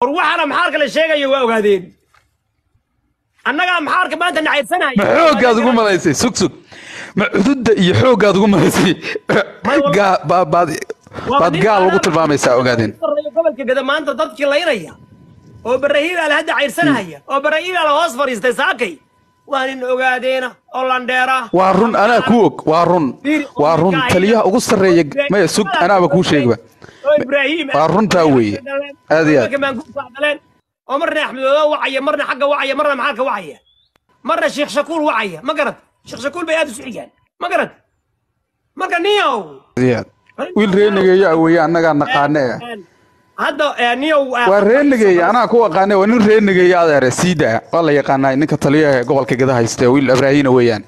war waxaana maxaarka la sheegaya waa ogaadeen annagaa maxaarka maanta nacaybsanaya ma xoogaad ugu malaysay sug sug ma cududda iyo xooggaad ugu malaysay baad gaal lagu tilmaamaysaa ogaadeen gobolka gada maanta dadkii layraya oo barahiilaal hadda cayrsanaya hmm. oo barahiilaal hoos fadhiistay saakay waa nin ogaadeena oo landheera waa run anaa kuu og waa run waa run taliyaha ugu sarreeya maya sug anaaba kuu sheegba waa runtaa weeye aad iyo aad oo marna axmedoodo wacaya marna xagga wacaya marna maxalka wacaya marna sheekh shakuur wacaya ma garad sheekh shakuur bay aada isu xigaan ma garad marka niyow wiil reenageeyo aweeye annagaa naqaane hadda eh, niyow eh, waa reenageeye anaa ku aqaane waa nin reenageeye adeere siida waa la yaqaanaa ninka taliyaha gobolka gada haysta wiil abraahina weeyaan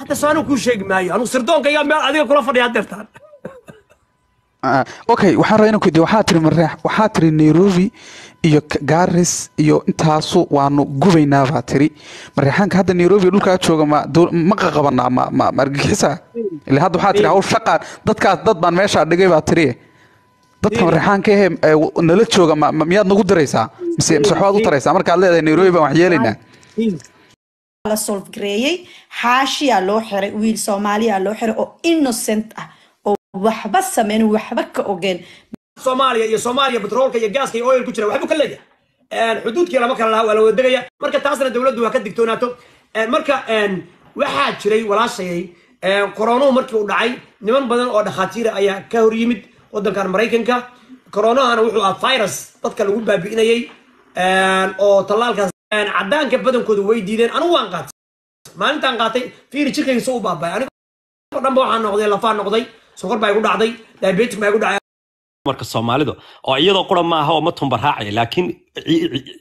hadda saanu kuu sheegi maayo anugu sirdoonka iyaa meel adiga kula fadhiya haddeertaan Ah, okay waxaan rabaa inaan kuweydiiyo waxaa tiri mareex waxaa tiri nairobi iyo garis iyo intaasu waanu gubaynaa baa tiri mareexaanka hadda nairobi dhulkaa jooga ma maqa ma ma argagixisaa ila hadda waxaa tiri hawl shaqaan dadkaas dad baan meeshaa dhigay baa tiri dadka mareexaanka ehe nala jooga ma miyaad nagu diraysaa mise mise waxbaad u taraysaa markaad leedahay nairobi baan wax yeelaynaa la solfgareeyey xaashiyaa loo xiray wiil soomaaliyaa loo xiray oo innocent ah waxba sameyn waxba ka ogeen soomaaliya iyo soomaaliya batroolka iyo gaaska iyo oil ku jira waxbu ka leeyahay xuduudkii lama kala laha waa la wadadegaya marka taasna dowladdu waa ka digtoonaato marka waxaa jiray walaashayay koroonuhu markii u dhacay niman badan oo dhakhaatiira ayaa ka hor yimid waddankan maraykanka koronahana wuxuu ahaa virus dadka lagu baabi'inayey oo tallaalkaas caddaanka badankooda way diideen anigu waan qaatay maalintaan qaatay fiiri jirkayga soo u baaba'ay anigoo dhanba waxaa noqday lafaa noqday sokor baa igu dhacday diabetic baa igu dhacay marka soomaalidu oo iyadoo qura maaha oo ma tumba laakiin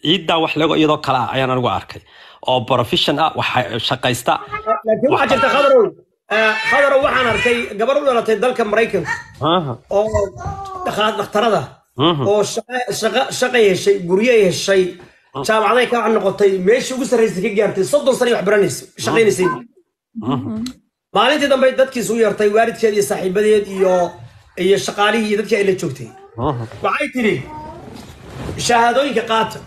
ciiddaa wax leego iyadoo kale ah ayaan anigu arkay oo profession ah waxa shaqaysta laakiin waxaa jirta khadarow khadarow waxaan arkay gabar u dhalatay dalka maraykanka oo dhakhtarada mhm. oo shaqay heshay guryay heshay mhm. jaamacaday ka noqotay meeshii ugu sarraysay ka gaartay soddon sana wax baranaysa shaqaynaysay mhm maalintii dambe dadkiisu yartay waalidkeed iyo saaxiibadeed iyo iyo shaqaalihii dadkii ay la joogtay waxay tidhi shahaadooyinka qaata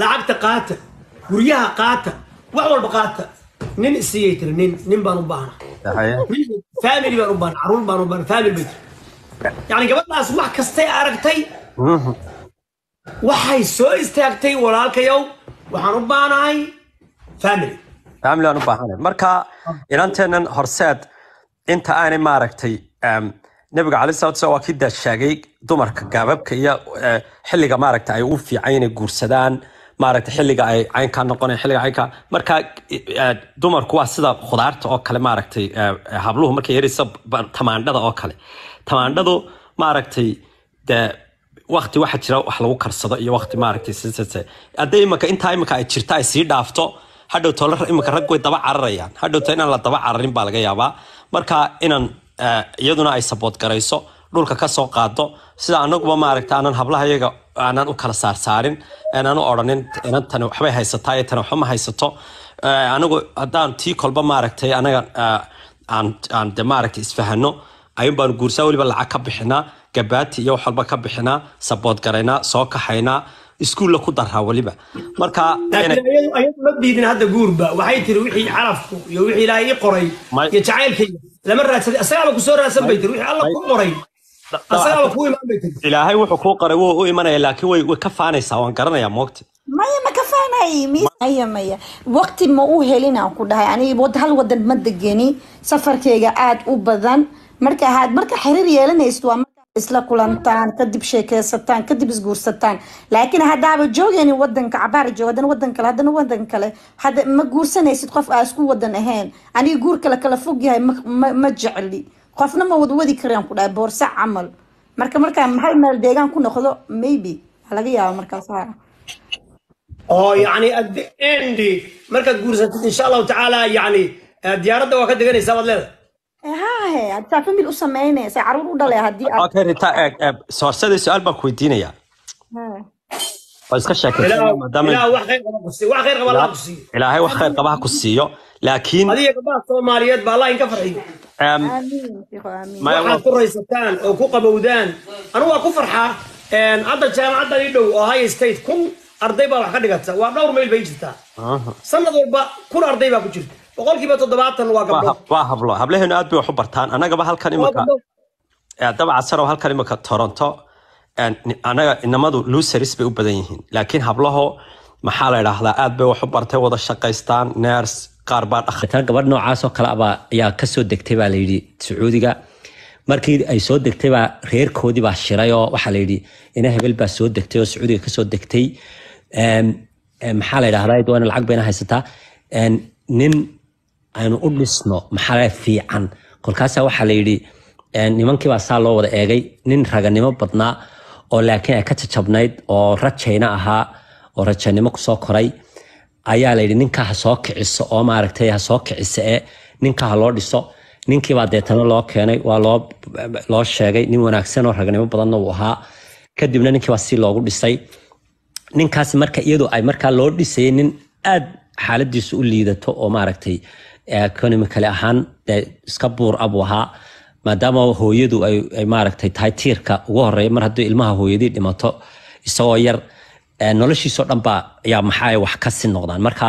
lacagta qaata guryaha qaata wax walba qaata nin isiiyay tiri nin nin baan u baahnaa baan u caruur baan u baahna bay tiri yacni gabadhaas wax kastay aragtay waxay soo istaagtay walaalkayow waxaan u baanahay family faamiliaan u baahana marka inanteennan horseed inta aanay maaragtay nebiga calai salatu slam waa kii daa dumarka gaababka iyo e, xilliga maaragta ay ugu fiican inay guursadaan maaragta xilliga ay caynkaa noqonayaan xilliga caynkaa marka e, dumarku waa sida khudaarta oo kale maaragtay e, habluhu markay yaraysa tamaandhada oo kale tamaandhadu maaragtay dee wakti waxa jira wax lagu karsado iyo wakti maaragtay hadday imika intaa imika ay jirta ay sii dhaafto hadhow tol imika rag way daba cararayaan hadhowta inaan la daba cararin baa laga yaabaa marka inaan eh, iyaduna ay sabood garayso dhulka kasoo qaado sida anaguba maaragta aanan hablaha iyaga aanan u kala saarsaarin aanan u odhanin inan tani waxbay haysataa iyo tani waxba ma haysato eh, anagu haddaan tii kolba maaragtay anaga eh, aan de maaragta isfahano ayun baanu guursaa weliba lacag ka bixinaa gabaati iyo wax walba ka bixinaa sabood garaynaa soo kaxaynaa iskuulla ku daraa weliba marka ayadu ma diidin hadda guurba waxay tiri wixii carafku iyo wixii ilaahay ii qoray iyo jacaylkayga lama raadsaday asagaaba kusoo raadsan bay tiri wixii alla ku qoray ilaahay wuxuu kuu qoray wuu u imanaya laakiin way ka faanaysaa waan garanayaa moogta maya ma ka faanay maya maya waqti ma u helin aan ku dhahay ani hal wadan ma degeni safarkayga aad u badan marka aad marka xiriir yeelanaysid waa isla kulantaan kadib sheekeysataan kadib isguursataan laakiin hadaaba joogeynin wadanka cabaarjo hadana wadan kale hadana wadan kale hada ma guursanaysid qof aa isku wadan ahayn aniga guur kale kala fog ma jecli qofna ma wadwadi karaan ku dhahay boorse camal marka markaan hal meel deegaan ku noqdo maybe laga yaabo markaas oo yani at the end markaad guursatid insha allahu tacaala yani eh, diyaaradda waa ka deganaysaa waad leedahay hahe hadsaa su-aal baan ku weydiinayaa wax khayr qabaha ku siiyo eh, laakiin soomaaliyeed ba allah farxiyo waxaad ku raysataan oo ku qabowdaan anu waa ku farxaa hadda jaamacaddan ii dhow ohio state kun arday baa wax ka dhigata waa dhowr mayl bay jirtaa sanad walba kun arday baa ku jirta boqolkiiba toddobaatan waa gabdho waa hablo hableheenu aad bay wax u bartaan annagaba halkan imika dabcasano halkan imika toronto anaga inamadu luusaris bay u badan yihiin laakiin hablaho maxaa la idhaahdaa aad bay wax u bartay wada shaqaystaan neers qaar baa dhaqataa gabadh noocaasoo kale abaa ayaa kasoo degtay baa layidhi sacuudiga markii ay soo degtay baa reerkoodii baa shiray oo waxaa layidhi ina hebel baa soo degtay oo sacuudiga kasoo degtay maxaa la idhahdaa iyadu lacag bayna haysataa nin aynu u dhisno maxale fiican kolkaasa waxaa layidhi nimankiibaa saa loo wada eegay nin raganimo badnaa oo laakiin ay ka jajabnayd oo rajayna ahaa oo rajanimo kusoo koray ayaa layidhi ninkaa ha soo kiciso oo maaragtay ha soo kicisa ee ninkaa ha loo dhiso ninkiibaa deetana loo keenay waa loo sheegay nin wanaagsan oo ragnimo badanna uu ahaa kadibna ninkiibaa si loogu dhisay ninkaas marka iyadu ay markaa loo dhisayay nin aad xaaladiisu u liidato oo maaragtay konima kale ahaan de iska buur abuu ahaa maadaama hooyadu ay maaragtay tahay tiirka ugu horeeya mar hadduu ilmaha hooyadii dhimato isagoo yar noloshiisoo dhan baa maxaa wax kasi noqdaan marka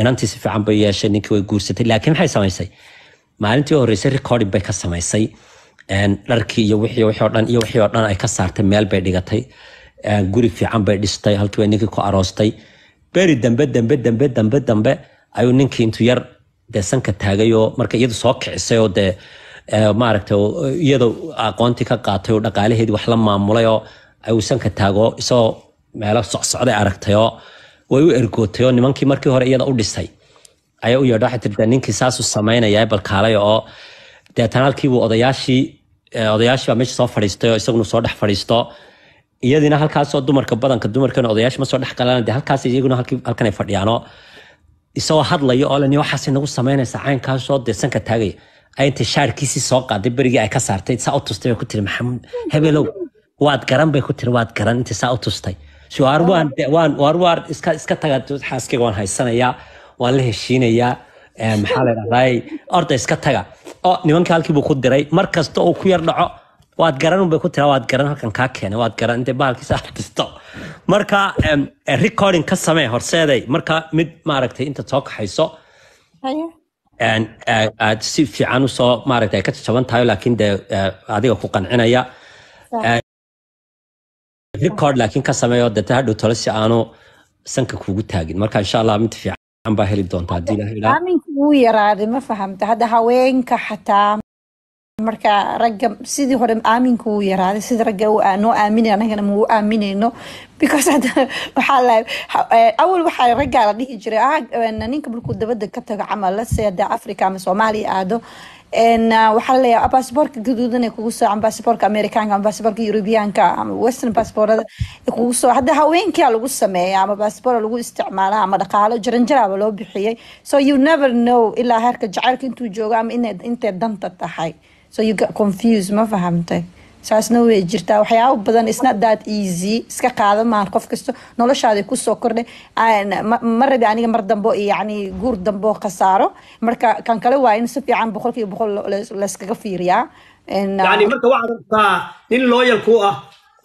inantii si fiican bay yeeshay ninkii way guursatay laakiin maxay samaysay maalintii horreysay recording bay ka samaysay dharkii iyo wixii wixii oo dhan iyo wixii oo dhan ay ka saartay meel bay dhigatay guri fiican bay dhistay halkii bay ninkii ku aroostay beri dambe dambe dambe dambe dambe ayuu ninkii intuu yar dee sanka taagayoo marka iyadu soo kicisay oo dee maaragta iyada aqoontii ka qaatay oo dhaqaalaheedii wax la maamulayoo ayuu sanka taago isagoo meelo socsocday aragtayoo way u ergootayoo nimankii markii hore iyada u dhisay ayaa u yeedha waxay tirda ninkii saasuu samaynayaa balkaalay oo deetan odayaashii odayaashii baa meesha soo fadhiistay oo isaguna soo dhex fadhiisto iyadiina halkaasoo dumarka badanka dumarkan odayaasha ma soo dhex qalaan dee halkaas iyaguna halkan ay fadhiyaanoo isagoo hadlaya oo len waxaas nagu samaynaysaa caynkaasoo dee sanka taagaya inta shaarkiisii soo qaaday berigii ay ka saartay saa u tustay bay ku tiri maxamuud hebelow waad garan bay ku tiri waad garan inta saa u tustay iska iska taga xaaskayga waan haysanayaa waan la heshiinayaa eh, maxaa la dhahday orda iska taga oo nimanka halkiibuu ku diray mar kasta uu ku yar dhaco waad garan unbay ku tira waad garan halkan kaa keenay waad garan intay bahalkiisa artisto marka eh, recording ka samee horseeday marka mid maaragtay inta soo kaxayso eh, aad si fiican usoo maaragtay ay ka jajaban tahay laakiin dee eh, adiga ku qancinaya record laakiin ka sameeyo dee hadhow tole si aanu sanka kugu taagin marka insha allah mid fiican baa heli doonta haddii ilaha aminka wuu yaraaday ma fahamta hadda haweenka xataa marka ragga sidii hore aaminka wuu yaraaday sida ragga noo aaminay anagana mau aaminayno because e, awal waxaa raggaa la dhihi jiray ah, e, ninka markuu dabada ka tago camal se hadee africa ama soomaaliya aado waxaa laleeyaha basaboorka gaduudan ee kugu soo ama basaboorka ama basaboorka eurobiyaanka ama western basaboorada ee kugu soo hadda haweenkia lagu sameeya ama basaboor lagu isticmaala ama dhaqaalo jaranjaraaba loo bixiyay so you never know ilaa heerka jacaylka intuu joogo ama intay danta tahay so ma fahamtay saasna way jirtaa waxyaabo badan isna that easy iska qaada maaha qof kasto noloshaada kusoo kordhay ma rabi aniga mar dambo yani guur dambo khasaaro marka kan kale waa in si fiican boqol kiiba boqol layskaga fiiriyaa uh, yani marka waxaad aragtaa nin looyal ku ah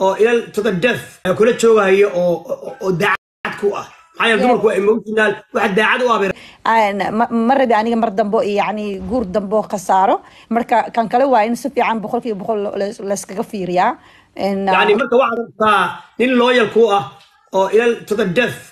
oo ilal to the death kula joogayo oo dacad ku ah ma rabi aniga mar dambo yani guur dambo khasaaro marka kan kale waa in si fiican boqol kiiba boqol layskaga fiiriyaa yani uh, marka waxaad rabtaa nin looyal ku ah oo ila to the death